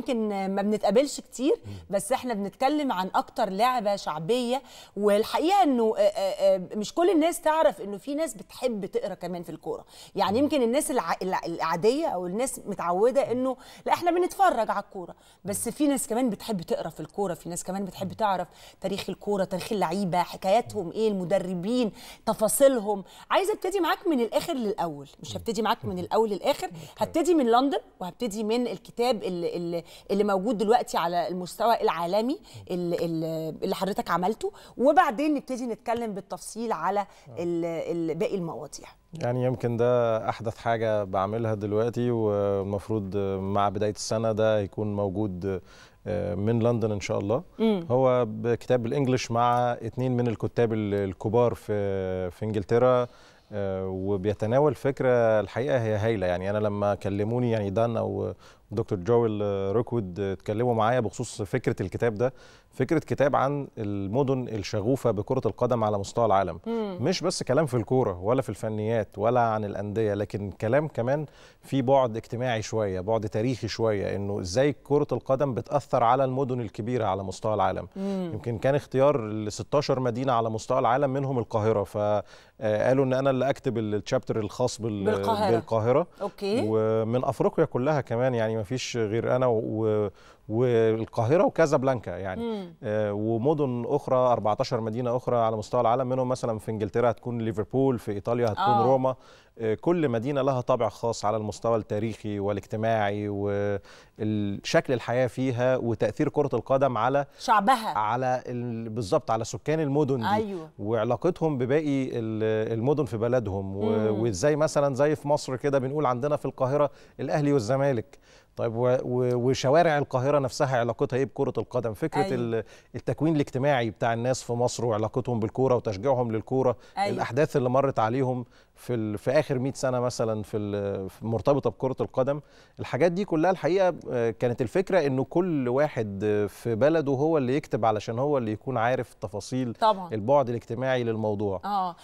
يمكن ما بنتقابلش كتير بس احنا بنتكلم عن اكتر لعبه شعبيه والحقيقه انه مش كل الناس تعرف انه في ناس بتحب تقرا كمان في الكوره يعني يمكن الناس العاديه او الناس متعوده انه لا احنا بنتفرج على الكوره بس في ناس كمان بتحب تقرا في الكوره في ناس كمان بتحب تعرف تاريخ الكوره تاريخ اللعيبه حكاياتهم ايه المدربين تفاصيلهم عايزه ابتدي معاك من الاخر للاول مش هبتدي معاك من الاول للاخر طيب. هبتدي من لندن وهبتدي من الكتاب اللي, اللي موجود دلوقتي على المستوى العالمي اللي حضرتك عملته وبعدين نبتدي نتكلم بالتفصيل على باقي المواضيع يعني يمكن ده احدث حاجه بعملها دلوقتي والمفروض مع بدايه السنه ده يكون موجود آه، من لندن ان شاء الله مم. هو كتاب بالانجلش مع اثنين من الكتاب الكبار في في انجلترا آه، وبيتناول فكره الحقيقه هي هايله يعني انا لما كلموني يعني دان او دكتور جويل روكود اتكلموا معايا بخصوص فكره الكتاب ده فكره كتاب عن المدن الشغوفه بكره القدم على مستوى العالم مش بس كلام في الكوره ولا في الفنيات ولا عن الانديه لكن كلام كمان في بعد اجتماعي شويه بعد تاريخي شويه انه ازاي كره القدم بتاثر على المدن الكبيره على مستوى العالم مم. يمكن كان اختيار ل 16 مدينه على مستوى العالم منهم القاهره آه، قالوا ان انا اللي اكتب التشابتر الخاص بال... بالقاهره بالقاهره اوكي ومن افريقيا كلها كمان يعني ما فيش غير انا و... والقاهره بلانكا يعني آه ومدن اخرى 14 مدينه اخرى على مستوى العالم منهم مثلا في انجلترا هتكون ليفربول في ايطاليا هتكون آه. روما آه كل مدينه لها طابع خاص على المستوى التاريخي والاجتماعي وشكل الحياه فيها وتاثير كره القدم على شعبها على ال... بالظبط على سكان المدن دي أيوة. وعلاقتهم بباقي ال... المدن في بلدهم وازاي مثلا زي في مصر كده بنقول عندنا في القاهره الاهلي والزمالك طيب وشوارع القاهره نفسها علاقتها ايه بكره القدم فكره أيوة. التكوين الاجتماعي بتاع الناس في مصر وعلاقتهم بالكوره وتشجيعهم للكوره أيوة. الاحداث اللي مرت عليهم في في اخر 100 سنه مثلا في مرتبطه بكره القدم الحاجات دي كلها الحقيقه آه، كانت الفكره انه كل واحد في بلده هو اللي يكتب علشان هو اللي يكون عارف تفاصيل طبعا. البعد الاجتماعي للموضوع اه